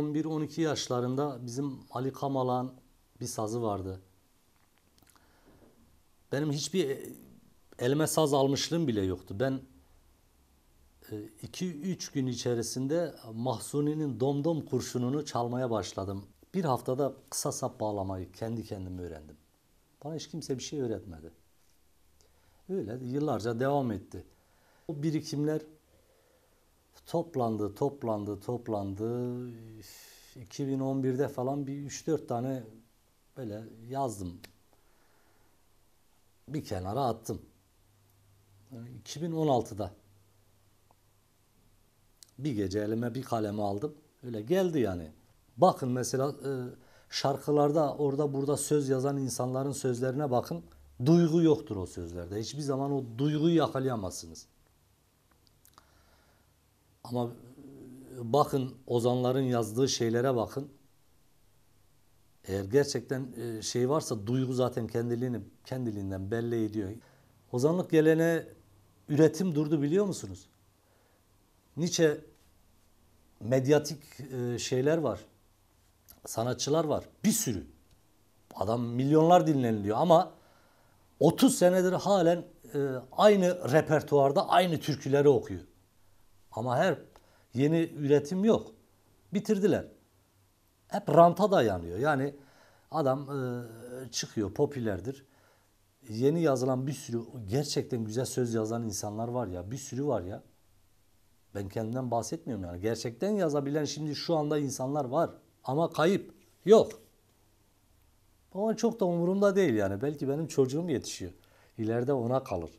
11-12 yaşlarında bizim Ali Kamalan bir sazı vardı. Benim hiçbir elime saz almışlığım bile yoktu. Ben 2-3 e, gün içerisinde Mahsuni'nin domdom kurşununu çalmaya başladım. Bir haftada kısa sap bağlamayı kendi kendime öğrendim. Bana hiç kimse bir şey öğretmedi. Öyle yıllarca devam etti. O birikimler toplandı, toplandı, toplandı. 2011'de falan bir 3-4 tane böyle yazdım. Bir kenara attım. 2016'da bir gece elime bir kalemi aldım. Öyle geldi yani. Bakın mesela e, şarkılarda orada burada söz yazan insanların sözlerine bakın. Duygu yoktur o sözlerde. Hiçbir zaman o duyguyu yakalayamazsınız. Ama e, bakın ozanların yazdığı şeylere bakın. Eğer gerçekten e, şey varsa duygu zaten kendiliğini kendiliğinden belli ediyor. Ozanlık gelene üretim durdu biliyor musunuz? Niçe medyatik e, şeyler var. Sanatçılar var. Bir sürü. Adam milyonlar dinleniliyor ama 30 senedir halen aynı repertuarda aynı türküleri okuyor. Ama her yeni üretim yok. Bitirdiler. Hep ranta dayanıyor. Yani adam e, çıkıyor, popülerdir. Yeni yazılan bir sürü gerçekten güzel söz yazan insanlar var ya. Bir sürü var ya. Ben kendimden bahsetmiyorum yani. Gerçekten yazabilen şimdi şu anda insanlar var. Ama kayıp. Yok. Ama çok da umurumda değil yani. Belki benim çocuğum yetişiyor. İleride ona kalır.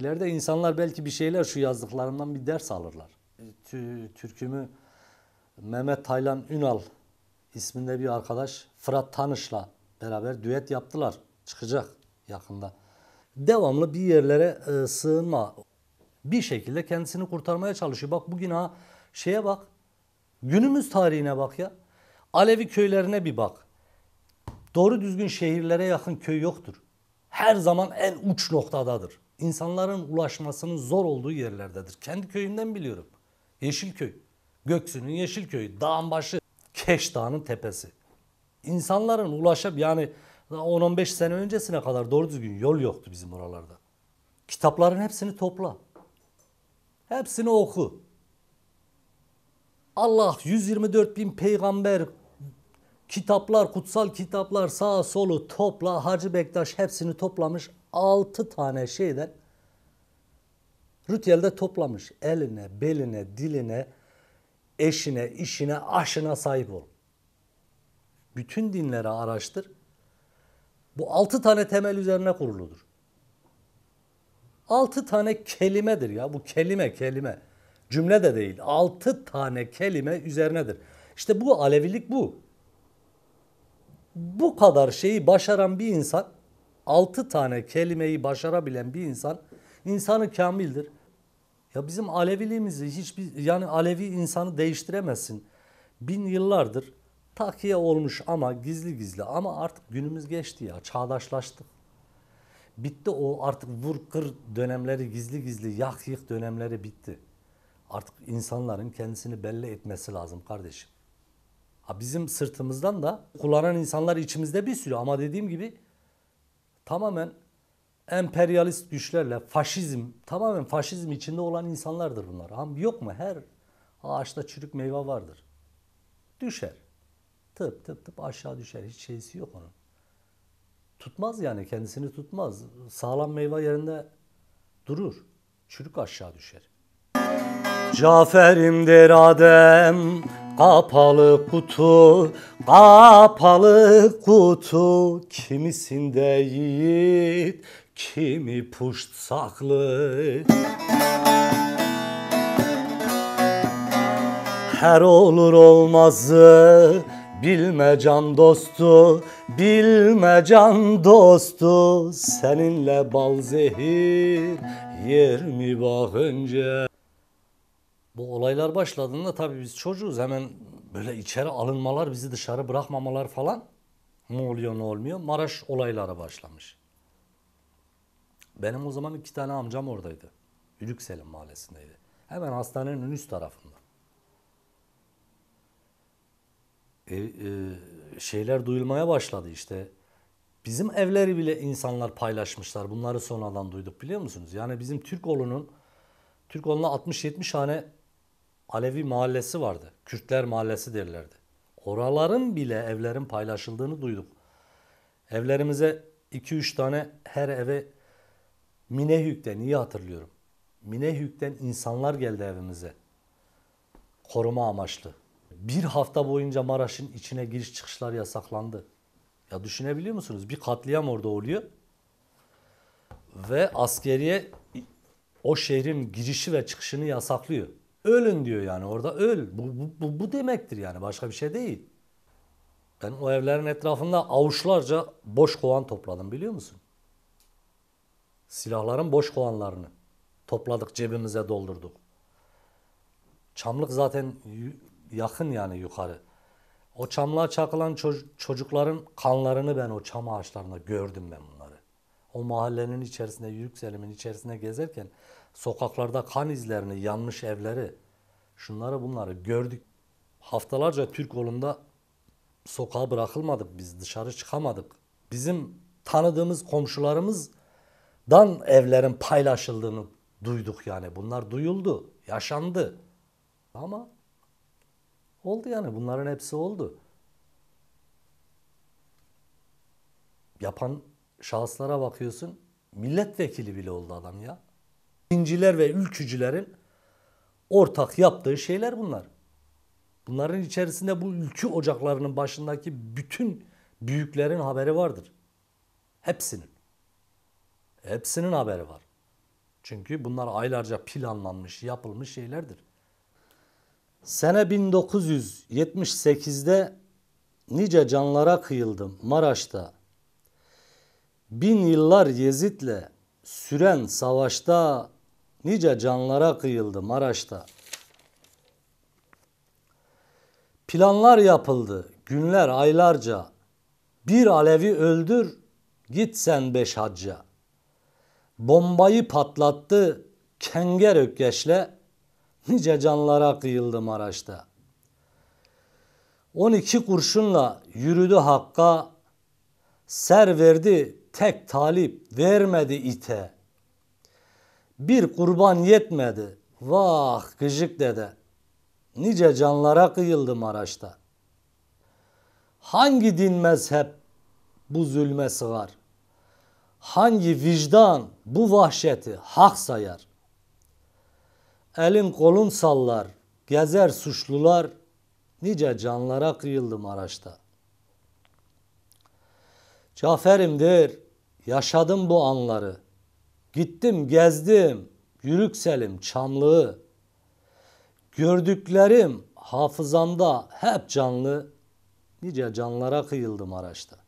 İleride insanlar belki bir şeyler şu yazdıklarından bir ders alırlar. E, türkümü Mehmet Taylan Ünal isminde bir arkadaş Fırat Tanış'la beraber düet yaptılar. Çıkacak yakında. Devamlı bir yerlere e, sığınma. Bir şekilde kendisini kurtarmaya çalışıyor. Bak bugün ha şeye bak. Günümüz tarihine bak ya. Alevi köylerine bir bak. Doğru düzgün şehirlere yakın köy yoktur. Her zaman en uç noktadadır insanların ulaşmasının zor olduğu yerlerdedir. Kendi köyümden biliyorum. Yeşilköy, Göksu'nun Yeşilköy, dağın başı, Keş Dağı'nın tepesi. İnsanların ulaşıp yani 10-15 sene öncesine kadar doğru düzgün yol yoktu bizim oralarda. Kitapların hepsini topla. Hepsini oku. Allah 124 bin peygamber, Kitaplar, kutsal kitaplar sağa solu topla. Hacı Bektaş hepsini toplamış. altı tane şeyden Rütyel'de toplamış. Eline, beline, diline, eşine, işine, aşına sahip ol. Bütün dinleri araştır. Bu altı tane temel üzerine kuruludur. Altı tane kelimedir ya. Bu kelime kelime. Cümle de değil. Altı tane kelime üzerinedir. İşte bu Alevilik bu bu kadar şeyi başaran bir insan, altı tane kelimeyi başarabilen bir insan, insanı kamildir. Ya bizim Aleviliğimizi hiçbir, yani Alevi insanı değiştiremezsin. Bin yıllardır takiye olmuş ama gizli gizli ama artık günümüz geçti ya, çağdaşlaştık. Bitti o artık vur kır dönemleri, gizli gizli yak yık dönemleri bitti. Artık insanların kendisini belli etmesi lazım kardeşim bizim sırtımızdan da kullanan insanlar içimizde bir sürü ama dediğim gibi tamamen emperyalist güçlerle faşizm, tamamen faşizm içinde olan insanlardır bunlar. Ama yok mu? Her ağaçta çürük meyve vardır. Düşer. Tıp tıp tıp aşağı düşer. Hiç şeysi yok onun. Tutmaz yani kendisini tutmaz. Sağlam meyve yerinde durur. Çürük aşağı düşer. Cafer'im der Adem Kapalı kutu, kapalı kutu Kimisinde yiğit, kimi puşt saklı Her olur olmazı Bilme can dostu, bilme can dostu Seninle bal zehir yer mi bak önce bu olaylar başladığında tabii biz çocuğuz. Hemen böyle içeri alınmalar, bizi dışarı bırakmamalar falan. Ne oluyor ne olmuyor? Maraş olayları başlamış. Benim o zaman iki tane amcam oradaydı. Ülüksel'in mahallesindeydi. Hemen hastanenin üst tarafında. E, e, şeyler duyulmaya başladı işte. Bizim evleri bile insanlar paylaşmışlar. Bunları sonradan duyduk biliyor musunuz? Yani bizim Türkoğlu'nun Türkoğlu'na 60-70 tane Alevi mahallesi vardı. Kürtler mahallesi derlerdi. Oraların bile evlerin paylaşıldığını duyduk. Evlerimize 2-3 tane her eve Minehük'ten iyi hatırlıyorum. Minehük'ten insanlar geldi evimize. Koruma amaçlı. Bir hafta boyunca Maraş'ın içine giriş çıkışlar yasaklandı. Ya düşünebiliyor musunuz? Bir katliam orada oluyor. Ve askeriye o şehrin girişi ve çıkışını yasaklıyor. Ölün diyor yani orada öl. Bu, bu, bu, bu demektir yani başka bir şey değil. Ben o evlerin etrafında avuçlarca boş kovan topladım biliyor musun? Silahların boş kovanlarını topladık cebimize doldurduk. Çamlık zaten yakın yani yukarı. O çamlığa çakılan ço- çocukların kanlarını ben o çam ağaçlarında gördüm ben bunları. O mahallenin içerisinde, yükselimin içerisinde gezerken sokaklarda kan izlerini, yanmış evleri, şunları bunları gördük. Haftalarca Türk olunda sokağa bırakılmadık biz, dışarı çıkamadık. Bizim tanıdığımız komşularımızdan evlerin paylaşıldığını duyduk yani. Bunlar duyuldu, yaşandı. Ama oldu yani bunların hepsi oldu. Yapan şahıslara bakıyorsun milletvekili bile oldu adam ya dinciler ve ülkücülerin ortak yaptığı şeyler bunlar. Bunların içerisinde bu ülkü ocaklarının başındaki bütün büyüklerin haberi vardır. Hepsinin. Hepsinin haberi var. Çünkü bunlar aylarca planlanmış, yapılmış şeylerdir. Sene 1978'de nice canlara kıyıldım Maraş'ta. Bin yıllar Yezid'le süren savaşta Nice canlara kıyıldı Maraş'ta. Planlar yapıldı günler aylarca. Bir Alevi öldür git sen beş hacca. Bombayı patlattı kenger ökkeşle nice canlara kıyıldı Maraş'ta. 12 kurşunla yürüdü Hakk'a, ser verdi tek talip vermedi ite.'' Bir kurban yetmedi. Vah gıcık dede. Nice canlara kıyıldım araçta. Hangi din mezhep bu zulme sığar? Hangi vicdan bu vahşeti hak sayar? Elin kolun sallar, gezer suçlular, nice canlara kıyıldım araçta. Cafer'im der, yaşadım bu anları.'' Gittim gezdim Yürükselim Çamlığı. Gördüklerim hafızamda hep canlı. Nice canlara kıyıldım araçta.